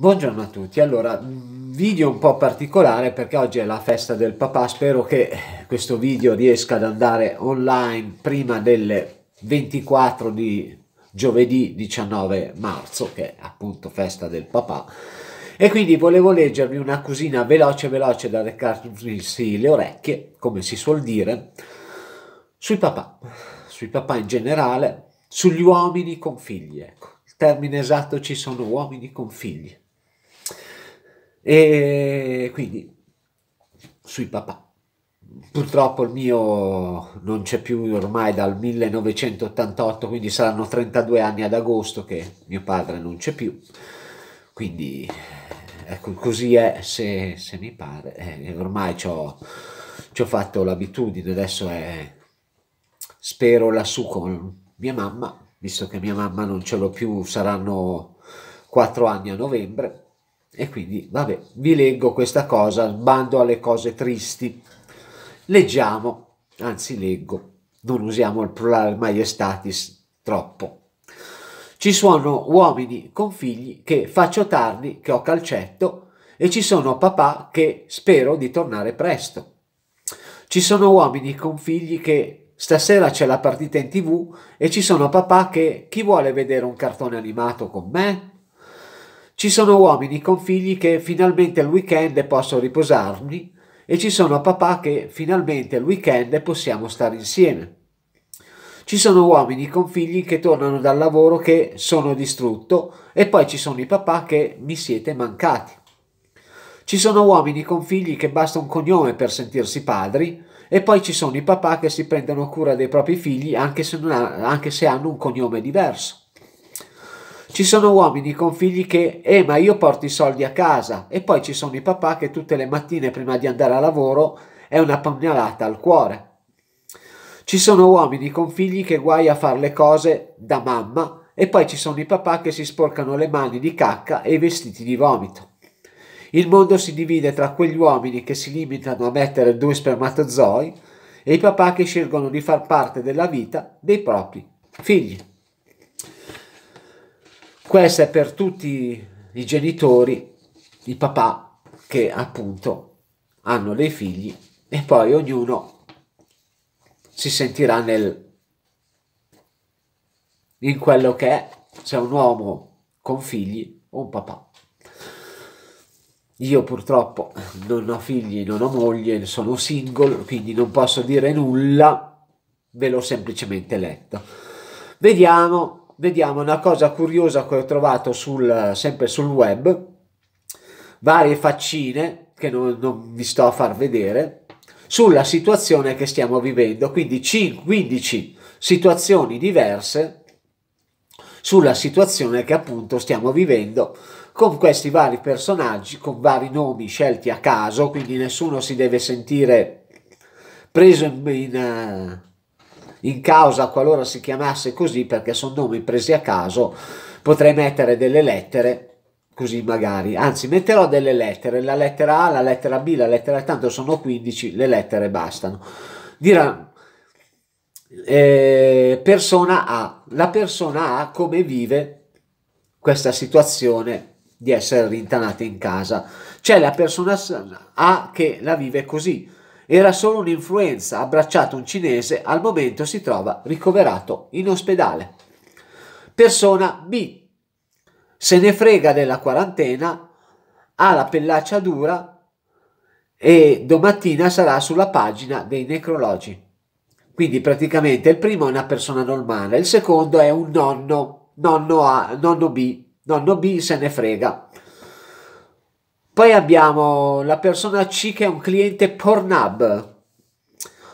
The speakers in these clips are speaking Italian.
Buongiorno a tutti, allora video un po' particolare perché oggi è la festa del papà, spero che questo video riesca ad andare online prima delle 24 di giovedì 19 marzo che è appunto festa del papà e quindi volevo leggervi una cosina veloce veloce da recarsi le orecchie, come si suol dire, sui papà, sui papà in generale, sugli uomini con figli, ecco. Il termine esatto ci sono uomini con figli e quindi sui papà. Purtroppo il mio non c'è più ormai dal 1988, quindi saranno 32 anni ad agosto che mio padre non c'è più. Quindi ecco, così è se, se mi pare. Eh, ormai ci ho, ci ho fatto l'abitudine, adesso è, spero lassù con mia mamma, visto che mia mamma non ce l'ho più, saranno 4 anni a novembre e quindi, vabbè, vi leggo questa cosa, bando alle cose tristi. Leggiamo, anzi leggo, non usiamo il plurale maiestatis troppo. Ci sono uomini con figli che faccio tardi, che ho calcetto, e ci sono papà che spero di tornare presto. Ci sono uomini con figli che stasera c'è la partita in tv e ci sono papà che chi vuole vedere un cartone animato con me? Ci sono uomini con figli che finalmente al weekend posso riposarmi e ci sono papà che finalmente al weekend possiamo stare insieme. Ci sono uomini con figli che tornano dal lavoro che sono distrutto e poi ci sono i papà che mi siete mancati. Ci sono uomini con figli che basta un cognome per sentirsi padri e poi ci sono i papà che si prendono cura dei propri figli anche se, ha, anche se hanno un cognome diverso. Ci sono uomini con figli che, eh ma io porto i soldi a casa e poi ci sono i papà che tutte le mattine prima di andare a lavoro è una pugnalata al cuore. Ci sono uomini con figli che guai a fare le cose da mamma e poi ci sono i papà che si sporcano le mani di cacca e i vestiti di vomito. Il mondo si divide tra quegli uomini che si limitano a mettere due spermatozoi e i papà che scelgono di far parte della vita dei propri figli. Questa è per tutti i genitori, i papà che appunto hanno dei figli e poi ognuno si sentirà nel in quello che è se un uomo con figli o un papà. Io purtroppo non ho figli, non ho moglie, sono single, quindi non posso dire nulla, ve l'ho semplicemente letto. Vediamo vediamo una cosa curiosa che ho trovato sul, sempre sul web, varie faccine che non, non vi sto a far vedere, sulla situazione che stiamo vivendo, quindi 15 situazioni diverse sulla situazione che appunto stiamo vivendo con questi vari personaggi, con vari nomi scelti a caso, quindi nessuno si deve sentire preso in, in eh, in causa qualora si chiamasse così perché sono nomi presi a caso, potrei mettere delle lettere così magari, anzi metterò delle lettere, la lettera A, la lettera B, la lettera A tanto sono 15, le lettere bastano. Dirà eh, persona A, la persona A come vive questa situazione di essere rintanata in casa? C'è la persona A che la vive così, era solo un'influenza, ha abbracciato un cinese, al momento si trova ricoverato in ospedale. Persona B. Se ne frega della quarantena, ha la pellaccia dura e domattina sarà sulla pagina dei necrologi. Quindi praticamente il primo è una persona normale, il secondo è un nonno, nonno A, nonno B, nonno B se ne frega. Poi abbiamo la persona C che è un cliente Pornhub,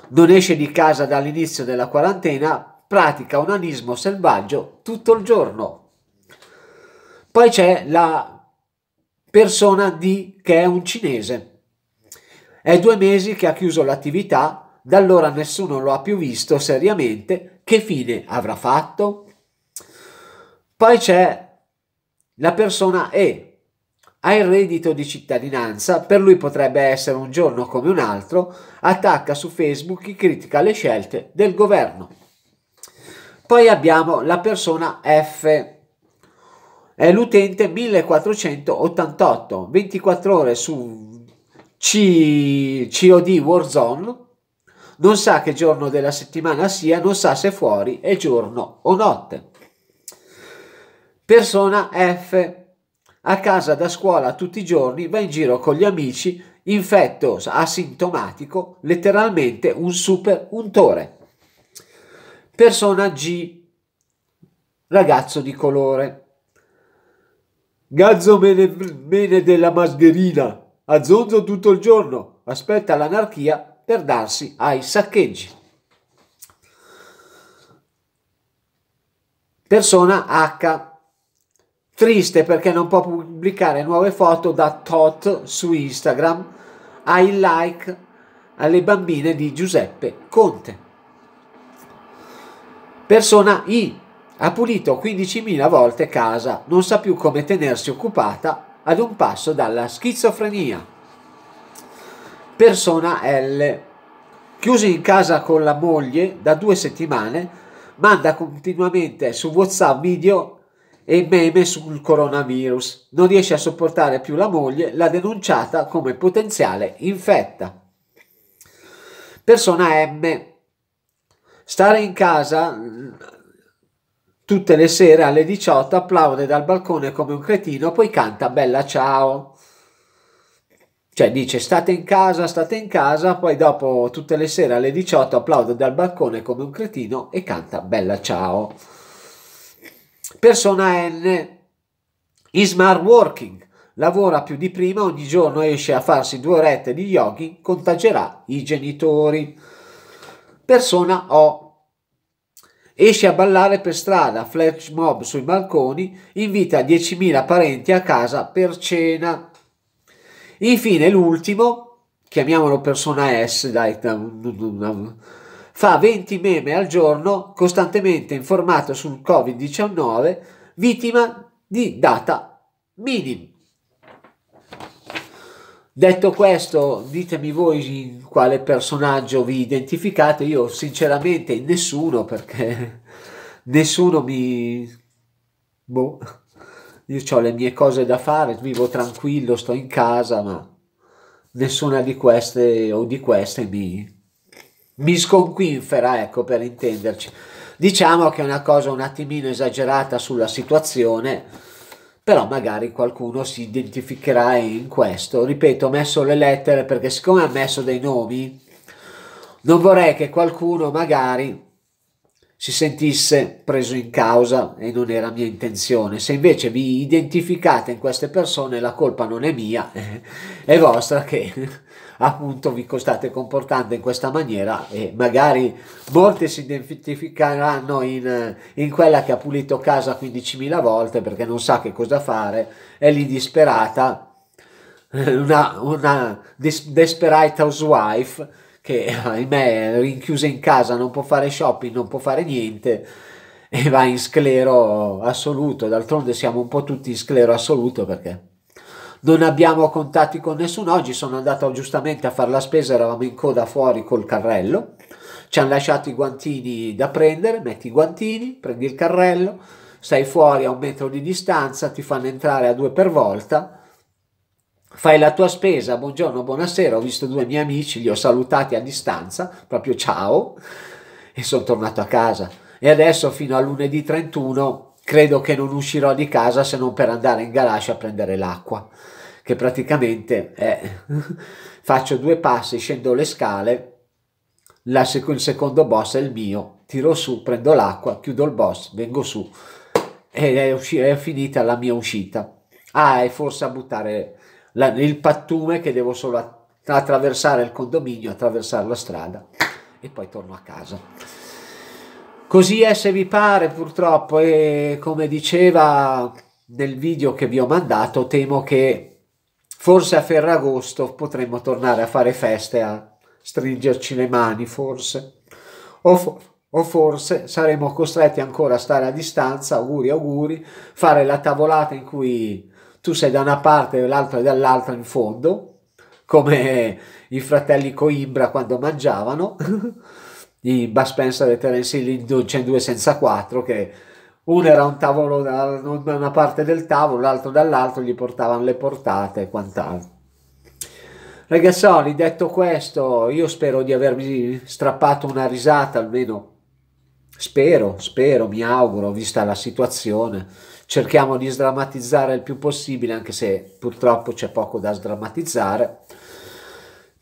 non esce di casa dall'inizio della quarantena, pratica un anismo selvaggio tutto il giorno. Poi c'è la persona D che è un cinese. È due mesi che ha chiuso l'attività, da allora nessuno lo ha più visto seriamente. Che fine avrà fatto? Poi c'è la persona E ha il reddito di cittadinanza, per lui potrebbe essere un giorno come un altro, attacca su Facebook e critica le scelte del governo. Poi abbiamo la persona F, è l'utente 1488, 24 ore su C- COD Warzone, non sa che giorno della settimana sia, non sa se fuori è giorno o notte. Persona F a casa da scuola tutti i giorni, va in giro con gli amici, infetto, asintomatico, letteralmente un super untore. Persona G, ragazzo di colore. Gazzo mene, mene della mascherina, azzonzo tutto il giorno, aspetta l'anarchia per darsi ai saccheggi. Persona H, Triste perché non può pubblicare nuove foto da Tot su Instagram, ai like alle bambine di Giuseppe Conte. Persona I ha pulito 15.000 volte casa, non sa più come tenersi occupata ad un passo dalla schizofrenia. Persona L, chiusa in casa con la moglie da due settimane, manda continuamente su WhatsApp video e meme sul coronavirus. Non riesce a sopportare più la moglie, l'ha denunciata come potenziale infetta. Persona M. Stare in casa mm, tutte le sere alle 18 applaude dal balcone come un cretino, poi canta bella ciao. Cioè dice state in casa, state in casa, poi dopo tutte le sere alle 18 applaude dal balcone come un cretino e canta bella ciao. Persona N in smart working lavora più di prima, ogni giorno esce a farsi due orette di yoga, contagerà i genitori. Persona O esce a ballare per strada, flash mob sui balconi, invita 10.000 parenti a casa per cena. Infine l'ultimo, chiamiamolo persona S, dai, fa 20 meme al giorno costantemente informato sul Covid-19, vittima di data minim. Detto questo, ditemi voi in quale personaggio vi identificate, io sinceramente nessuno perché nessuno mi... boh, io ho le mie cose da fare, vivo tranquillo, sto in casa, ma nessuna di queste o di queste mi, mi sconquinfera, ecco per intenderci. Diciamo che è una cosa un attimino esagerata sulla situazione, però magari qualcuno si identificherà in questo. Ripeto, ho messo le lettere perché siccome ha messo dei nomi, non vorrei che qualcuno magari si sentisse preso in causa e non era mia intenzione. Se invece vi identificate in queste persone, la colpa non è mia, eh, è vostra che appunto vi state comportando in questa maniera e magari molti si identificheranno in, in quella che ha pulito casa 15.000 volte perché non sa che cosa fare, è lì disperata, eh, una, una des desperate housewife che ahimè è rinchiusa in casa, non può fare shopping, non può fare niente e va in sclero assoluto, d'altronde siamo un po' tutti in sclero assoluto perché non abbiamo contatti con nessuno. Oggi sono andato giustamente a fare la spesa, eravamo in coda fuori col carrello, ci hanno lasciato i guantini da prendere, metti i guantini, prendi il carrello, stai fuori a un metro di distanza, ti fanno entrare a due per volta fai la tua spesa, buongiorno, buonasera, ho visto due miei amici, li ho salutati a distanza, proprio ciao, e sono tornato a casa. E adesso fino a lunedì 31 credo che non uscirò di casa se non per andare in garage a prendere l'acqua che praticamente è, faccio due passi scendo le scale la sec- il secondo boss è il mio tiro su prendo l'acqua chiudo il boss vengo su e è, usci- è finita la mia uscita ah e forse a buttare la, il pattume che devo solo att- attraversare il condominio attraversare la strada e poi torno a casa Così è se vi pare purtroppo e come diceva nel video che vi ho mandato temo che forse a Ferragosto potremmo tornare a fare feste a stringerci le mani forse o, fo o forse saremo costretti ancora a stare a distanza auguri auguri fare la tavolata in cui tu sei da una parte e l'altro è dall'altra in fondo come i fratelli Coimbra quando mangiavano di Bud Spencer e Terence Hill in due senza quattro che uno era un tavolo da una parte del tavolo, l'altro dall'altro, gli portavano le portate e quant'altro. Ragazzoni, detto questo, io spero di avervi strappato una risata, almeno spero, spero, mi auguro, vista la situazione. Cerchiamo di sdrammatizzare il più possibile, anche se purtroppo c'è poco da sdrammatizzare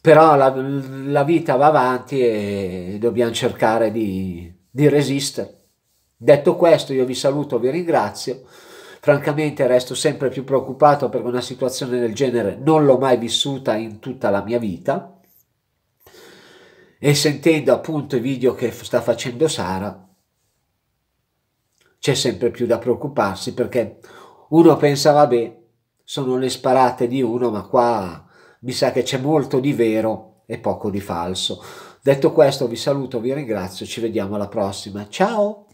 però la, la, vita va avanti e dobbiamo cercare di, di resistere. Detto questo, io vi saluto, vi ringrazio. Francamente resto sempre più preoccupato perché una situazione del genere non l'ho mai vissuta in tutta la mia vita. E sentendo appunto i video che sta facendo Sara, c'è sempre più da preoccuparsi perché uno pensa, vabbè, sono le sparate di uno, ma qua mi sa che c'è molto di vero e poco di falso. Detto questo vi saluto, vi ringrazio, ci vediamo alla prossima. Ciao!